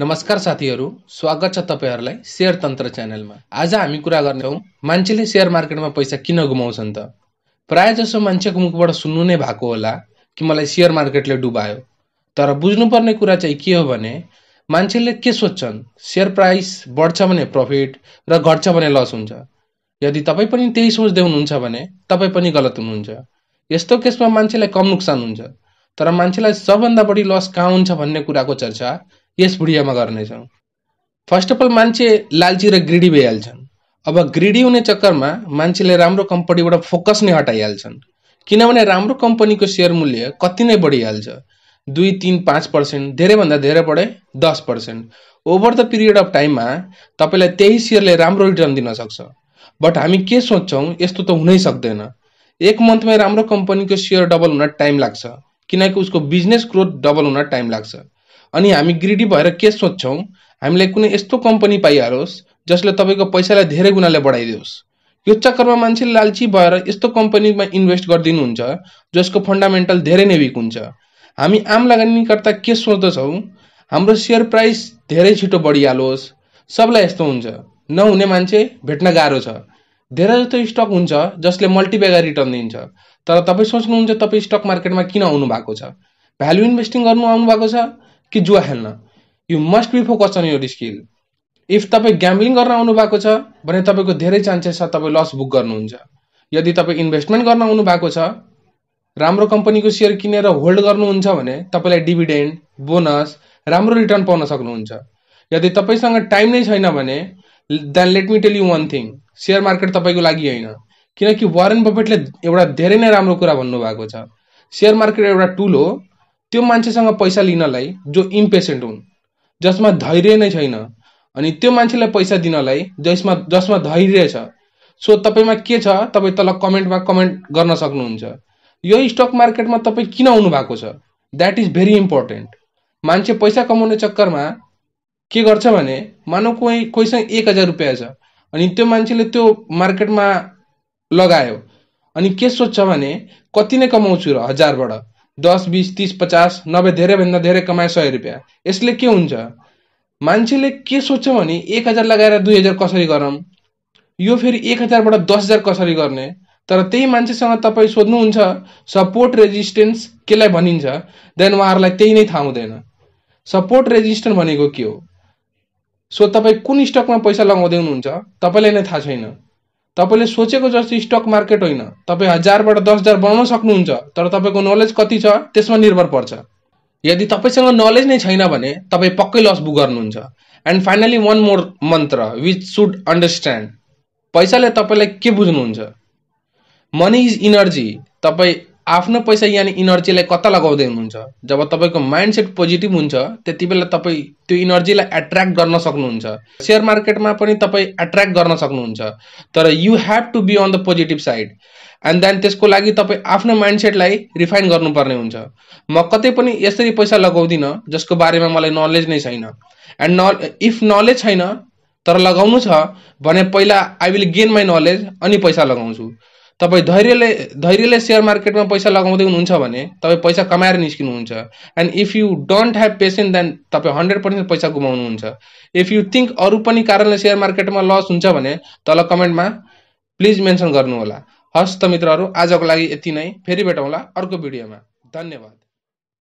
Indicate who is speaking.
Speaker 1: नमस्कार साथीहरू स्वागत छ तपाईँहरूलाई सेयर तन्त्र च्यानलमा आज हामी कुरा गर्नेछौँ मान्छेले सेयर मार्केटमा पैसा किन गुमाउँछन् त प्रायः जसो मान्छेको मुखबाट सुन्नु नै भएको होला कि मलाई सेयर मार्केटले डुबायो तर बुझ्नुपर्ने कुरा चाहिँ के हो भने मान्छेले के सोध्छन् सेयर प्राइस बढ्छ भने प्रफिट र घट्छ भने लस हुन्छ यदि तपाईँ पनि त्यही सोच्दै हुनुहुन्छ भने तपाईँ पनि गलत हुनुहुन्छ यस्तो केसमा मान्छेलाई कम नोक्सान हुन्छ तर मान्छेलाई सबभन्दा बढी लस कहाँ हुन्छ भन्ने कुराको चर्चा यस भिडियोमा गर्नेछौँ फर्स्ट अफ अल मान्छे लालची र ग्रिडी भइहाल्छन् अब ग्रिडी हुने चक्करमा मान्छेले राम्रो कम्पनीबाट फोकस नै हटाइहाल्छन् किनभने राम्रो कम्पनीको सेयर मूल्य कति नै बढिहाल्छ दुई तिन पाँच पर्सेन्ट धेरैभन्दा धेरै बढे दस percent over the period of टाइममा तपाईँलाई त्यही सेयरले राम्रो रिटर्न दिन सक्छ बट हामी के सोध्छौँ यस्तो त हुनै सक्दैन एक मन्थमै राम्रो कम्पनीको सेयर डबल हुन टाइम लाग्छ किनकि उसको बिजनेस ग्रोथ डबल हुन टाइम लाग्छ अनि हामी ग्रिडी भएर के सोध्छौँ हामीलाई कुनै यस्तो कम्पनी पाइहालोस् जसले तपाईँको पैसालाई धेरै गुणाले बढाइदियोस् यो चक्करमा मान्छे लालची भएर यस्तो कम्पनीमा इन्भेस्ट गरिदिनुहुन्छ जसको फन्डामेन्टल धेरै नै विक हुन्छ हामी आम लगानीकर्ता के सोच्दछौँ हाम्रो सेयर प्राइस धेरै छिटो बढिहालोस् सबलाई यस्तो हुन्छ नहुने मान्छे भेट्न गाह्रो छ धेरै जस्तो स्टक हुन्छ जसले मल्टिपेगा रिटर्न दिन्छ तर तपाईँ सोच्नुहुन्छ तपाईँ स्टक मार्केटमा किन आउनु भएको छ भ्यालु इन्भेस्टिङ गर्नु आउनु भएको छ कि जुवा खेल्न you must be focus on your skill if तपाईँ ग्याम्बलिङ गर्न आउनु भएको छ भने तपाईँको धेरै चान्सेस छ तपाईँ लस बुक गर्नुहुन्छ यदि तपाईँ इन्भेस्टमेन्ट गर्न आउनु भएको छ राम्रो कम्पनीको सेयर किनेर होल्ड गर्नुहुन्छ भने तपाईँलाई डिभिडेन्ड बोनस राम्रो रिटर्न पाउन सक्नुहुन्छ यदि तपाईँसँग टाइम नै छैन भने then let me tell you one thing share market तपाईँको लागि होइन किनकि वारेन बफेटले एउटा धेरै नै राम्रो कुरा भन्नुभएको छ सेयर मार्केट एउटा टुल हो त्यो मान्छेसँग पैसा लिनलाई जो इम्पेसेन्ट हुन् जसमा धैर्य नै छैन अनि त्यो मान्छेलाई पैसा दिनलाई जसमा जसमा धैर्य छ सो तपाईँमा के छ तपाईँ तल कमेन्टमा कमेन्ट गर्न सक्नुहुन्छ यो स्टक मार्केटमा तपाईँ किन आउनु भएको छ द्याट इज भेरी इम्पोर्टेन्ट मान्छे पैसा कमाउने चक्करमा के गर्छ भने मानव कोही कोहीसँग एक हजार रुपियाँ छ अनि त्यो मान्छेले त्यो मार्केटमा लगायो अनि के सोध्छ भने कति नै कमाउँछु र हजारबाट दस बिस तिस पचास नभए धेरैभन्दा धेरै कमाए सय रुपियाँ यसले के हुन्छ मान्छेले के सोच्छ भने एक हजार लगाएर दुई हजार कसरी गरौँ यो फेरि एक हजारबाट दस हजार कसरी गर्ने तर त्यही मान्छेसँग तपाईँ सोध्नुहुन्छ सपोर्ट रेजिस्टेन्स केलाई भनिन्छ देन उहाँहरूलाई त्यही नै थाहा हुँदैन सपोर्ट रेजिस्टेन्स भनेको के हो सो तपाईँ कुन स्टकमा पैसा लगाउँदै हुनुहुन्छ तपाईँलाई नै थाहा छैन तपाईँले सोचेको जस्तो स्टक मार्केट होइन तपाईँ हजारबाट दस हजार बनाउन सक्नुहुन्छ तर तपाईँको नलेज कति छ त्यसमा निर्भर पर्छ यदि तपाईँसँग नलेज नै छैन भने तपाईँ पक्कै लस बुक गर्नुहुन्छ एन्ड फाइनली वान मोर मन्त्र विच सुड अन्डरस्ट्यान्ड पैसाले तपाईँलाई के बुझ्नुहुन्छ मनी इज इनर्जी तपाईँ आफ्नो पैसा यानि इनर्जीलाई कता लगाउँदै हुनुहुन्छ जब तपाईँको माइन्ड सेट पोजिटिभ हुन्छ त्यति बेला तपाईँ त्यो इनर्जीलाई एट्र्याक्ट गर्न सक्नुहुन्छ सेयर मार्केटमा पनि तपाईँ एट्र्याक्ट गर्न सक्नुहुन्छ तर you have to be on the positive side and then त्यसको लागि तपाईँ आफ्नो माइन्ड सेटलाई रिफाइन गर्नुपर्ने हुन्छ म कतै पनि यसरी पैसा लगाउँदिनँ जसको बारेमा मलाई नलेज नै छैन एन्ड न इफ नलेज छैन तर लगाउनु छ भने पहिला I will gain my knowledge अनि पैसा लगाउँछु तपाईँ धैर्यले धैर्यले सेयर मार्केटमा पैसा लगाउँदै हुनुहुन्छ भने तपाईँ पैसा कमाएर निस्किनुहुन्छ and if you don't have patient then तपाईँ हन्ड्रेड पर्सेन्ट पैसा गुमाउनुहुन्छ इफ यु थिङ्क अरू पनि कारणले सेयर मार्केटमा लस हुन्छ भने तल कमेन्टमा प्लिज मेन्सन गर्नुहोला हस् त मित्रहरू आजको लागि यति नै फेरि भेटौँला अर्को भिडियोमा धन्यवाद